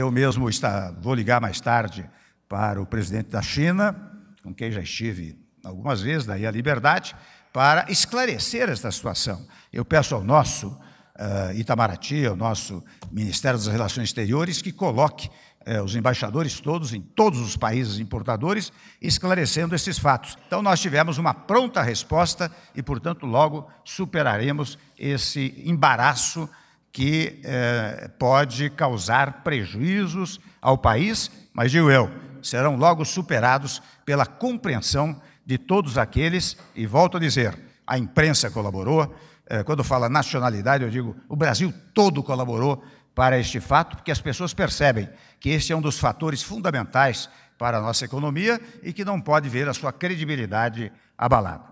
Eu mesmo está, vou ligar mais tarde para o presidente da China, com quem já estive algumas vezes, daí a liberdade, para esclarecer esta situação. Eu peço ao nosso uh, Itamaraty, ao nosso Ministério das Relações Exteriores, que coloque uh, os embaixadores todos em todos os países importadores, esclarecendo esses fatos. Então, nós tivemos uma pronta resposta e, portanto, logo superaremos esse embaraço que eh, pode causar prejuízos ao país, mas digo eu, serão logo superados pela compreensão de todos aqueles, e volto a dizer, a imprensa colaborou, eh, quando fala nacionalidade, eu digo, o Brasil todo colaborou para este fato, porque as pessoas percebem que este é um dos fatores fundamentais para a nossa economia e que não pode ver a sua credibilidade abalada.